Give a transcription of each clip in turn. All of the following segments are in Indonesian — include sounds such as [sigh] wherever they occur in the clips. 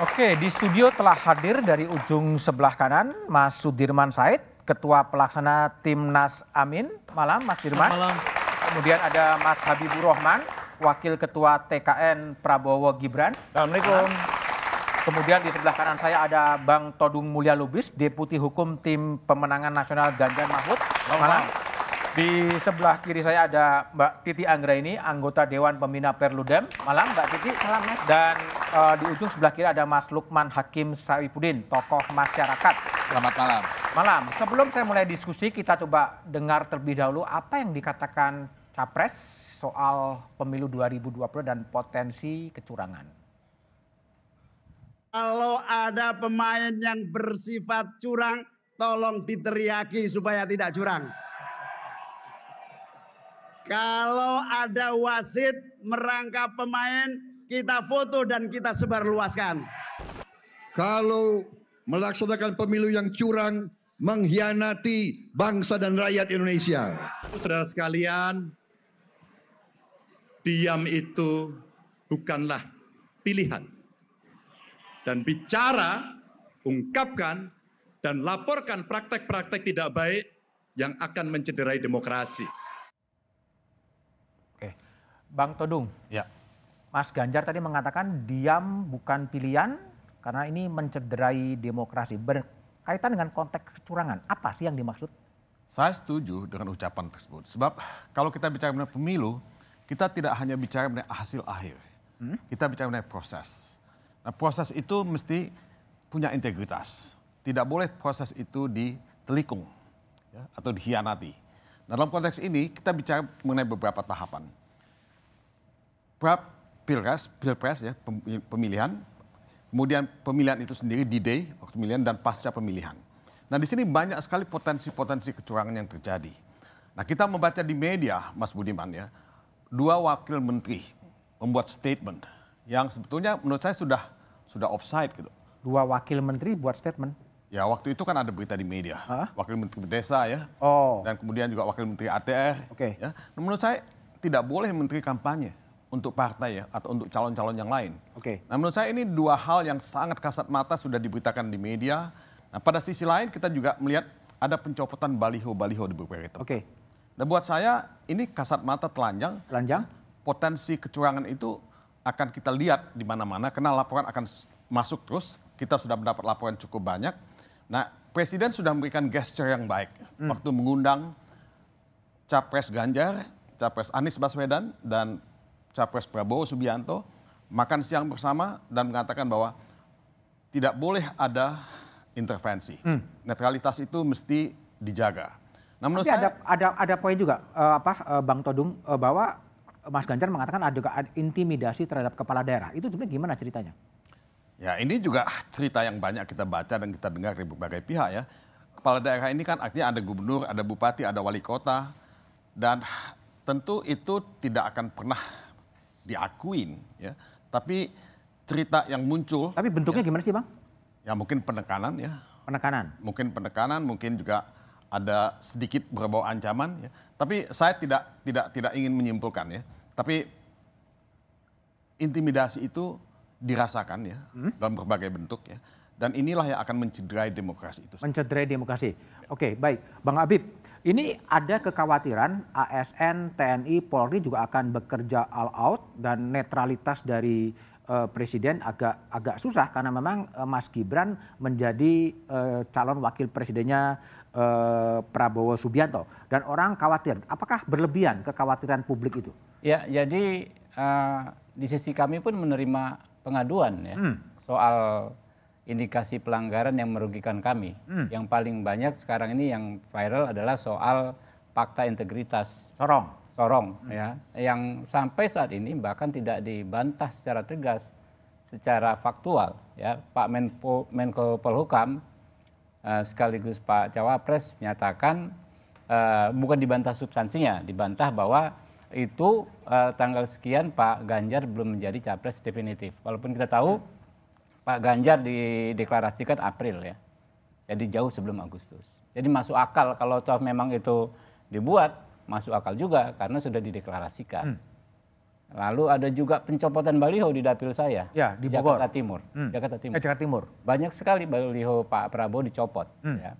Oke, di studio telah hadir dari ujung sebelah kanan Mas Sudirman Said, Ketua Pelaksana Timnas Amin. Malam Mas Dirman. Malam. Kemudian ada Mas Habibur Rahman, Wakil Ketua TKN Prabowo Gibran. Assalamualaikum. Kemudian di sebelah kanan saya ada Bang Todung Mulya Lubis, Deputi Hukum Tim Pemenangan Nasional Ganjar Mahfud. Malam. Malam. Di sebelah kiri saya ada Mbak Titi Anggra ini, anggota Dewan Pembina Perludem. Malam Mbak Titi. Malam Mas. Dan uh, di ujung sebelah kiri ada Mas Lukman Hakim Sawipudin, tokoh masyarakat. Selamat malam. Malam. Sebelum saya mulai diskusi, kita coba dengar terlebih dahulu apa yang dikatakan Capres soal pemilu 2020 dan potensi kecurangan. Kalau ada pemain yang bersifat curang, tolong diteriaki supaya tidak curang. Kalau ada wasit merangkap pemain, kita foto dan kita sebarluaskan. Kalau melaksanakan pemilu yang curang, mengkhianati bangsa dan rakyat Indonesia. Saudara sekalian, diam itu bukanlah pilihan. Dan bicara, ungkapkan, dan laporkan praktek-praktek tidak baik yang akan mencederai demokrasi. Bang Todung, ya. Mas Ganjar tadi mengatakan diam bukan pilihan karena ini mencederai demokrasi. Berkaitan dengan konteks kecurangan, apa sih yang dimaksud? Saya setuju dengan ucapan tersebut. Sebab kalau kita bicara mengenai pemilu, kita tidak hanya bicara mengenai hasil akhir. Hmm? Kita bicara mengenai proses. Nah proses itu mesti punya integritas. Tidak boleh proses itu ditelikung ya, atau dikhianati. Nah, dalam konteks ini kita bicara mengenai beberapa tahapan pilpres, ya, pilpres ya pemilihan, kemudian pemilihan itu sendiri di day waktu pemilihan dan pasca pemilihan. Nah di sini banyak sekali potensi-potensi kecurangan yang terjadi. Nah kita membaca di media, Mas Budiman ya, dua wakil menteri membuat statement yang sebetulnya menurut saya sudah sudah offside gitu. Dua wakil menteri buat statement? Ya waktu itu kan ada berita di media, Hah? wakil menteri desa ya, oh. dan kemudian juga wakil menteri ATR. Oke. Okay. Ya. Nah, menurut saya tidak boleh menteri kampanye untuk partai ya atau untuk calon-calon yang lain. Oke. Okay. Nah menurut saya ini dua hal yang sangat kasat mata sudah diberitakan di media. Nah pada sisi lain kita juga melihat ada pencopotan baliho-baliho di beberapa tempat. Oke. Okay. Dan buat saya ini kasat mata telanjang. Telanjang. Potensi kecurangan itu akan kita lihat di mana-mana karena laporan akan masuk terus. Kita sudah mendapat laporan cukup banyak. Nah Presiden sudah memberikan gesture yang baik hmm. waktu mengundang Capres Ganjar, Capres Anies Baswedan dan capres Prabowo Subianto makan siang bersama dan mengatakan bahwa tidak boleh ada intervensi. Hmm. Netralitas itu mesti dijaga. Nah, menurut Tapi saya ada ada ada poin juga uh, apa uh, Bang Todung uh, bahwa Mas Ganjar mengatakan ada intimidasi terhadap kepala daerah. Itu sebenarnya gimana ceritanya? Ya, ini juga cerita yang banyak kita baca dan kita dengar dari berbagai pihak ya. Kepala daerah ini kan artinya ada gubernur, ada bupati, ada wali kota dan tentu itu tidak akan pernah diakuin ya. Tapi cerita yang muncul. Tapi bentuknya ya, gimana sih bang? Ya mungkin penekanan ya. Penekanan. Mungkin penekanan, mungkin juga ada sedikit berbau ancaman ya. Tapi saya tidak tidak tidak ingin menyimpulkan ya. Tapi intimidasi itu dirasakan ya hmm? dalam berbagai bentuk ya. Dan inilah yang akan mencederai demokrasi itu. Mencederai demokrasi. Oke, okay, baik. Bang Abib, ini ada kekhawatiran ASN, TNI, Polri juga akan bekerja all out dan netralitas dari uh, presiden agak agak susah karena memang uh, Mas Gibran menjadi uh, calon wakil presidennya uh, Prabowo Subianto dan orang khawatir. Apakah berlebihan kekhawatiran publik itu? Ya, jadi uh, di sisi kami pun menerima pengaduan ya hmm. soal indikasi pelanggaran yang merugikan kami. Hmm. Yang paling banyak sekarang ini yang viral adalah soal fakta integritas. Sorong. Sorong hmm. ya. Yang sampai saat ini bahkan tidak dibantah secara tegas secara faktual ya. Pak Menpo, Menko Polhukam uh, sekaligus Pak Cawapres menyatakan uh, bukan dibantah substansinya, dibantah bahwa itu uh, tanggal sekian Pak Ganjar belum menjadi capres definitif. Walaupun kita tahu hmm Pak Ganjar dideklarasikan April ya. Jadi jauh sebelum Agustus. Jadi masuk akal kalau toh memang itu dibuat, masuk akal juga karena sudah dideklarasikan. Hmm. Lalu ada juga pencopotan baliho di dapil saya. Ya, di Bogor. Jakarta Timur. Hmm. Jakarta Timur. Eh, Jakarta Timur. Banyak sekali baliho Pak Prabowo dicopot. Hmm. Ya.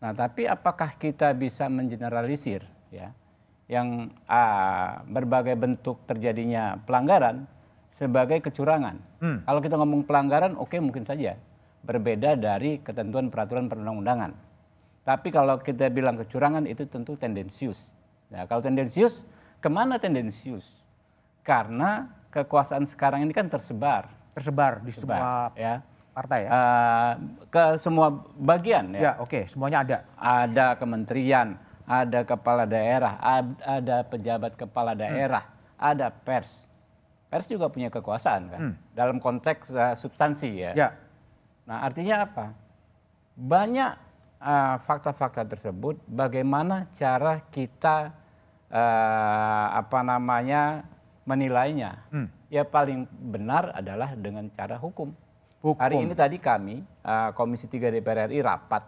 Nah, tapi apakah kita bisa mengeneralisir ya yang ah, berbagai bentuk terjadinya pelanggaran sebagai kecurangan. Hmm. Kalau kita ngomong pelanggaran, oke okay, mungkin saja berbeda dari ketentuan peraturan perundang-undangan. Tapi kalau kita bilang kecurangan itu tentu tendensius. Nah, kalau tendensius, kemana tendensius? Karena kekuasaan sekarang ini kan tersebar. Tersebar di tersebar, semua ya. partai ya? Uh, ke semua bagian ya. Ya oke, okay. semuanya ada. Ada kementerian, ada kepala daerah, ada pejabat kepala daerah, hmm. ada pers pers juga punya kekuasaan kan hmm. dalam konteks uh, substansi ya. ya. Nah artinya apa? Banyak eh, fakta-fakta uh, tersebut bagaimana cara kita uh, apa namanya menilainya. Hmm. Ya paling benar adalah dengan cara hukum. hukum. Hari ini tadi kami uh, Komisi 3 DPR RI rapat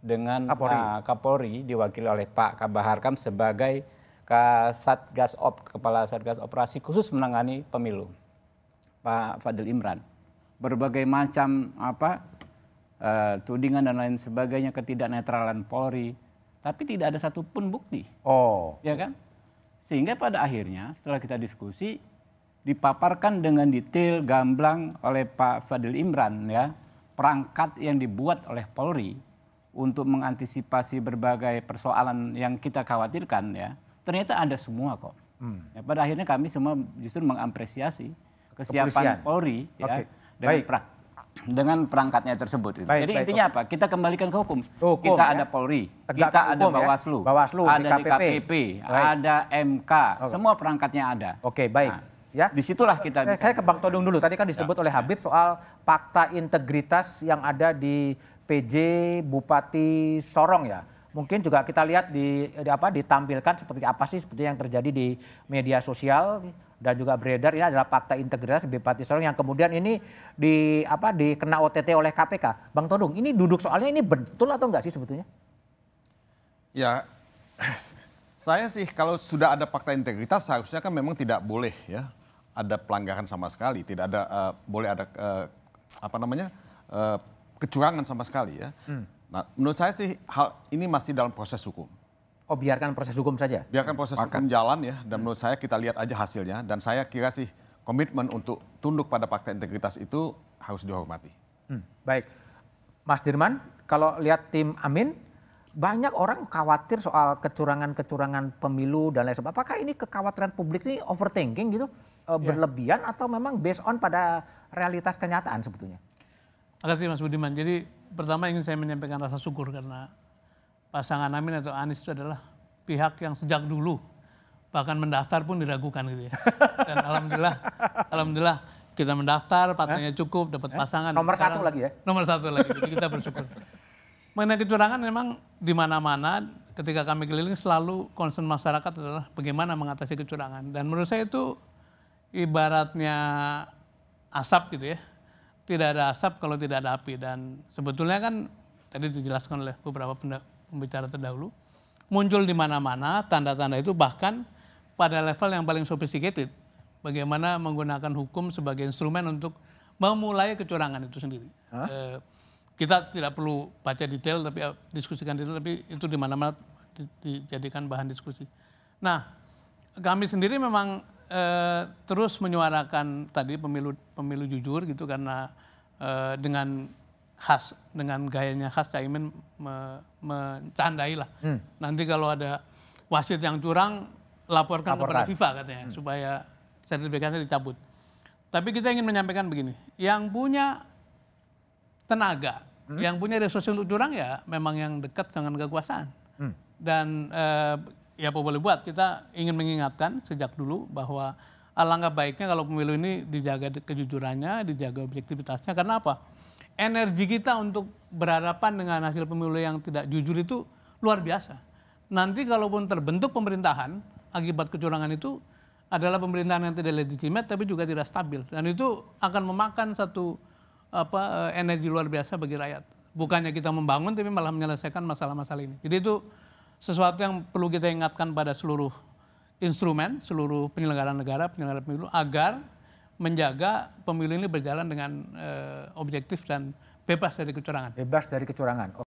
dengan Kapolri, uh, Kapolri diwakili oleh Pak Kabaharkam sebagai Kasatgas Op, Kepala Satgas Operasi khusus menangani pemilu, Pak Fadil Imran. Berbagai macam apa uh, tudingan dan lain sebagainya ketidaknetralan Polri, tapi tidak ada satupun bukti. Oh, ya kan? Sehingga pada akhirnya setelah kita diskusi dipaparkan dengan detail gamblang oleh Pak Fadil Imran ya perangkat yang dibuat oleh Polri untuk mengantisipasi berbagai persoalan yang kita khawatirkan ya ternyata ada semua kok. Hmm. Ya, pada akhirnya kami semua justru mengapresiasi kesiapan Kepolisian. Polri ya okay. dengan Baik. perang dengan perangkatnya tersebut. Gitu. Baik, Jadi baik, intinya oke. apa? Kita kembalikan ke hukum. hukum kita ya? ada Polri, Tegak kita ada hukum, Bawaslu, ya? Bawaslu, ada KPP, DKPP KPP ada MK, oke. semua perangkatnya ada. Oke, baik. Nah, ya. Disitulah kita. Saya, saya ke Bang Todung dulu. Tadi kan ya. disebut ya. oleh Habib soal fakta integritas yang ada di PJ Bupati Sorong ya mungkin juga kita lihat di, di apa ditampilkan seperti apa sih seperti yang terjadi di media sosial dan juga beredar ini adalah fakta integritas Bupati Sorong yang kemudian ini di apa dikena OTT oleh KPK. Bang Todung, ini duduk soalnya ini betul atau enggak sih sebetulnya? Ya saya sih kalau sudah ada fakta integritas seharusnya kan memang tidak boleh ya ada pelanggaran sama sekali, tidak ada uh, boleh ada uh, apa namanya? Uh, kecurangan sama sekali ya. Hmm. Nah, menurut saya sih hal ini masih dalam proses hukum. Oh, biarkan proses hukum saja. Biarkan proses Makan. hukum jalan ya dan menurut saya kita lihat aja hasilnya dan saya kira sih komitmen untuk tunduk pada fakta integritas itu harus dihormati. Hmm, baik. Mas Dirman, kalau lihat tim Amin banyak orang khawatir soal kecurangan-kecurangan pemilu dan lain sebagainya. Apakah ini kekhawatiran publik ini overthinking gitu? Eh, ya. berlebihan atau memang based on pada realitas kenyataan sebetulnya? terima kasih Mas Budiman. Jadi pertama ingin saya menyampaikan rasa syukur karena pasangan Amin atau Anies itu adalah pihak yang sejak dulu bahkan mendaftar pun diragukan gitu ya. [laughs] Dan alhamdulillah, alhamdulillah kita mendaftar, partainya cukup, dapat pasangan. Nomor Sekarang, satu lagi ya? Nomor satu lagi, jadi kita bersyukur. [laughs] Mengenai kecurangan memang di mana-mana ketika kami keliling selalu concern masyarakat adalah bagaimana mengatasi kecurangan. Dan menurut saya itu ibaratnya asap gitu ya tidak ada asap kalau tidak ada api dan sebetulnya kan tadi dijelaskan oleh beberapa pembicara terdahulu muncul di mana-mana tanda-tanda itu bahkan pada level yang paling sophisticated bagaimana menggunakan hukum sebagai instrumen untuk memulai kecurangan itu sendiri. Huh? Eh, kita tidak perlu baca detail tapi eh, diskusikan detail tapi itu di mana-mana dijadikan bahan diskusi. Nah, kami sendiri memang Eh, terus menyuarakan tadi pemilu pemilu jujur gitu karena e, dengan khas dengan gayanya khas Caimin me, mencandai lah. Hmm. Nanti kalau ada wasit yang curang laporkan, laporkan. kepada FIFA katanya hmm. supaya sertifikatnya dicabut. Tapi kita ingin menyampaikan begini, yang punya tenaga, hmm. yang punya resource untuk curang ya memang yang dekat dengan kekuasaan. Hmm. Dan e, ya apa boleh buat kita ingin mengingatkan sejak dulu bahwa alangkah ah, baiknya kalau pemilu ini dijaga kejujurannya, dijaga objektivitasnya. Karena apa? Energi kita untuk berhadapan dengan hasil pemilu yang tidak jujur itu luar biasa. Nanti kalaupun terbentuk pemerintahan akibat kecurangan itu adalah pemerintahan yang tidak legitimate tapi juga tidak stabil dan itu akan memakan satu apa eh, energi luar biasa bagi rakyat. Bukannya kita membangun tapi malah menyelesaikan masalah-masalah ini. Jadi itu sesuatu yang perlu kita ingatkan pada seluruh instrumen, seluruh penyelenggara negara, penyelenggara pemilu agar menjaga pemilu ini berjalan dengan eh, objektif dan bebas dari kecurangan. Bebas dari kecurangan.